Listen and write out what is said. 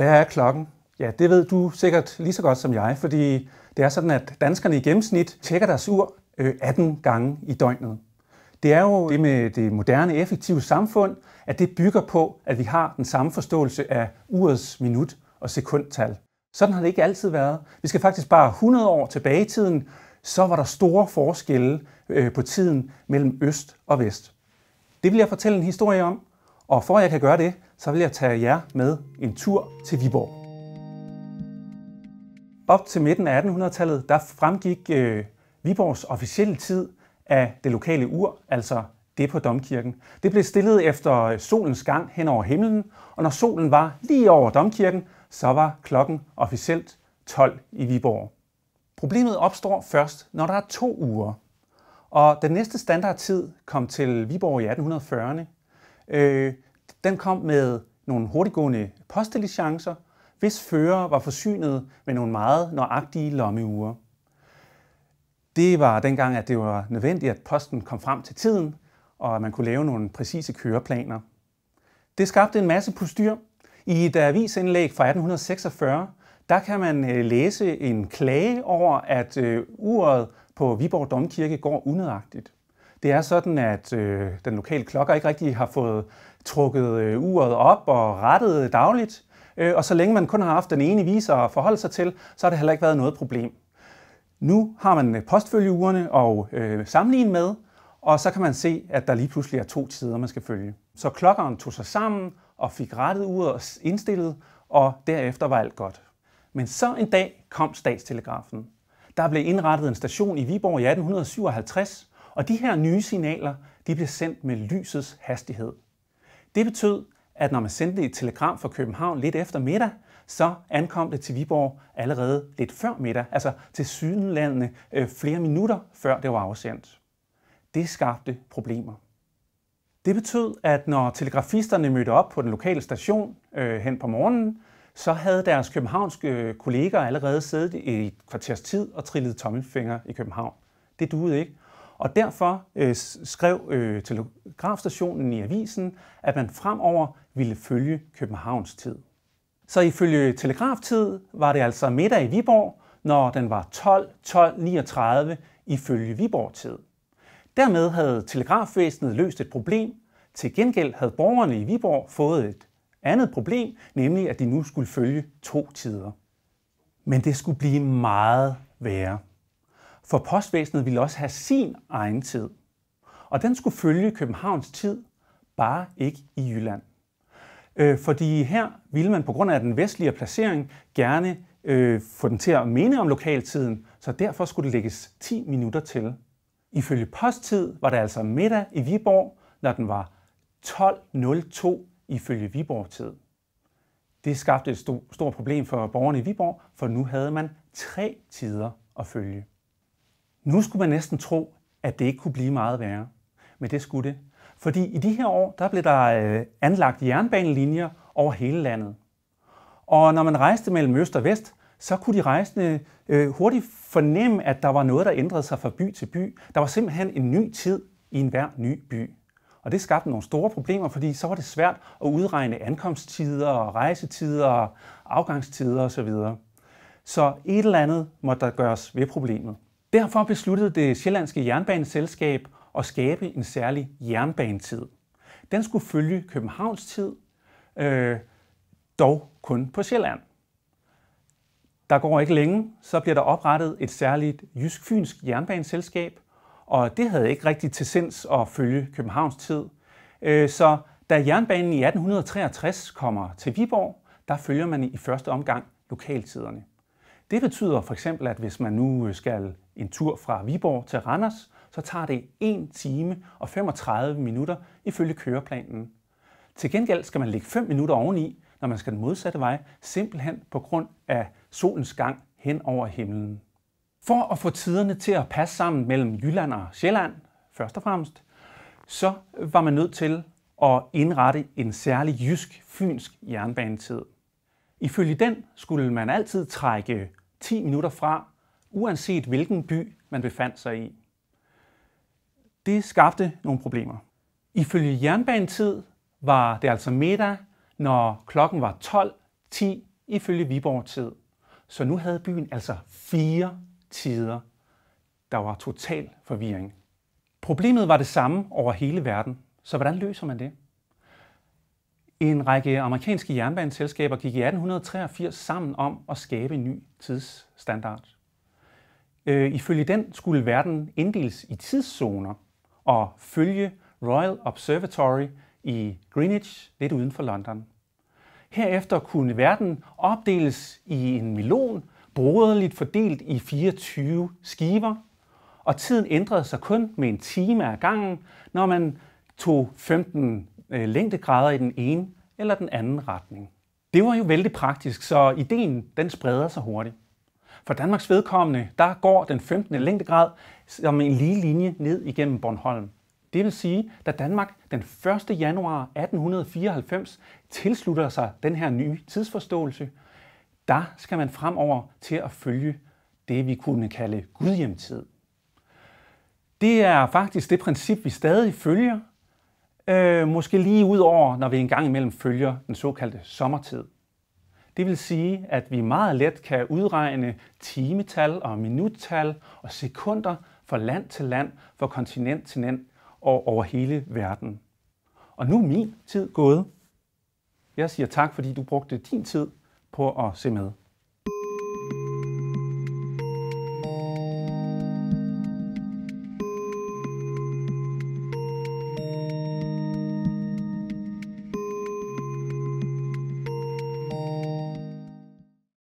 Hvad er klokken? Ja, det ved du sikkert lige så godt som jeg, fordi det er sådan, at danskerne i gennemsnit tjekker deres ur 18 øh, gange i døgnet. Det er jo det med det moderne, effektive samfund, at det bygger på, at vi har den samme forståelse af urets minut- og sekundtal. Sådan har det ikke altid været. Vi skal faktisk bare 100 år tilbage i tiden, så var der store forskelle øh, på tiden mellem øst og vest. Det vil jeg fortælle en historie om, og for at jeg kan gøre det, så vil jeg tage jer med en tur til Viborg. Op til midten af 1800-tallet, der fremgik øh, Viborgs officielle tid af det lokale ur, altså det på domkirken. Det blev stillet efter øh, solens gang hen over himlen, og når solen var lige over domkirken, så var klokken officielt 12 i Viborg. Problemet opstår først, når der er to uger. Og den næste standardtid kom til Viborg i 1840'erne. Øh, den kom med nogle hurtiggående postdiligencer, hvis fører var forsynet med nogle meget nøjagtige lommeure. Det var dengang, at det var nødvendigt, at posten kom frem til tiden, og at man kunne lave nogle præcise køreplaner. Det skabte en masse postyr. I et avisindlæg fra 1846, der kan man øh, læse en klage over, at øh, uret på Viborg Domkirke går unødagtigt. Det er sådan, at øh, den lokale klokker ikke rigtig har fået trukket øh, uret op og rettet dagligt. Øh, og så længe man kun har haft den ene viser at forholde sig til, så har det heller ikke været noget problem. Nu har man øh, postfølgeurene og øh, sammenligne med, og så kan man se, at der lige pludselig er to tider, man skal følge. Så klokkeren tog sig sammen og fik rettet uret og indstillet, og derefter var alt godt. Men så en dag kom statstelegrafen. Der blev indrettet en station i Viborg i 1857, og de her nye signaler, de blev sendt med lysets hastighed. Det betød, at når man sendte et telegram fra København lidt efter middag, så ankom det til Viborg allerede lidt før middag, altså til sydenlandene øh, flere minutter før det var afsendt. Det skabte problemer. Det betød, at når telegrafisterne mødte op på den lokale station øh, hen på morgenen, så havde deres københavnske øh, kolleger allerede siddet i et kvarters tid og trillet tommelfinger i København. Det duede ikke, og derfor øh, skrev øh, telegrafstationen i avisen, at man fremover ville følge Københavns tid. Så ifølge telegraftid var det altså middag i Viborg, når den var 12, 12, 39 ifølge Viborg-tid. Dermed havde telegrafvæsenet løst et problem. Til gengæld havde borgerne i Viborg fået et andet problem, nemlig at de nu skulle følge to tider. Men det skulle blive meget værre. For postvæsenet ville også have sin egen tid. Og den skulle følge Københavns tid, bare ikke i Jylland. Øh, fordi her ville man på grund af den vestlige placering gerne øh, få den til at mene om lokaltiden, så derfor skulle det lægges 10 minutter til. Ifølge posttid var det altså middag i Viborg, når den var 12.02 ifølge Viborg-tid. Det skabte et stort problem for borgerne i Viborg, for nu havde man tre tider at følge. Nu skulle man næsten tro, at det ikke kunne blive meget værre. Men det skulle det. Fordi i de her år, der blev der øh, anlagt jernbanelinjer over hele landet. Og når man rejste mellem øst og vest, så kunne de rejsende øh, hurtigt fornemme, at der var noget, der ændrede sig fra by til by. Der var simpelthen en ny tid i enhver ny by. Og det skabte nogle store problemer, fordi så var det svært at udregne ankomsttider, rejsetider, afgangstider osv. Så et eller andet måtte der gøres ved problemet. Derfor besluttede det sjællandske jernbaneselskab at skabe en særlig jernbanetid. Den skulle følge Københavns tid, øh, dog kun på Sjælland. Der går ikke længe, så bliver der oprettet et særligt jysk-fynsk jernbaneselskab, og det havde ikke rigtig til sinds at følge Københavns tid. Øh, så da jernbanen i 1863 kommer til Viborg, der følger man i første omgang lokaltiderne. Det betyder for eksempel, at hvis man nu øh, skal en tur fra Viborg til Randers, så tager det 1 time og 35 minutter ifølge køreplanen. Til gengæld skal man lægge 5 minutter oveni, når man skal den modsatte vej, simpelthen på grund af solens gang hen over himlen. For at få tiderne til at passe sammen mellem Jylland og Sjælland, først og fremmest, så var man nødt til at indrette en særlig jysk-fynsk jernbanetid. Ifølge den skulle man altid trække 10 minutter fra, uanset hvilken by man befandt sig i. Det skabte nogle problemer. Ifølge jernbanetid var det altså middag, når klokken var 12.10 ifølge Viborg-tid. Så nu havde byen altså fire tider. Der var total forvirring. Problemet var det samme over hele verden, så hvordan løser man det? En række amerikanske jernbaneselskaber gik i 1883 sammen om at skabe en ny tidsstandard. Øh, ifølge den skulle verden inddeles i tidszoner og følge Royal Observatory i Greenwich, lidt uden for London. Herefter kunne verden opdeles i en melon, broderligt fordelt i 24 skiver, og tiden ændrede sig kun med en time ad gangen, når man tog 15 Øh, længdegrader i den ene eller den anden retning. Det var jo vældig praktisk, så ideen den spreder sig hurtigt. For Danmarks vedkommende, der går den 15. længdegrad som en lige linje ned igennem Bornholm. Det vil sige, da Danmark den 1. januar 1894 tilslutter sig den her nye tidsforståelse, der skal man fremover til at følge det, vi kunne kalde gudhjemtid. Det er faktisk det princip, vi stadig følger, Øh, måske lige ud over, når vi engang imellem følger den såkaldte sommertid. Det vil sige, at vi meget let kan udregne timetal og minuttal og sekunder fra land til land, fra kontinent til land og over hele verden. Og nu er min tid gået. Jeg siger tak, fordi du brugte din tid på at se med.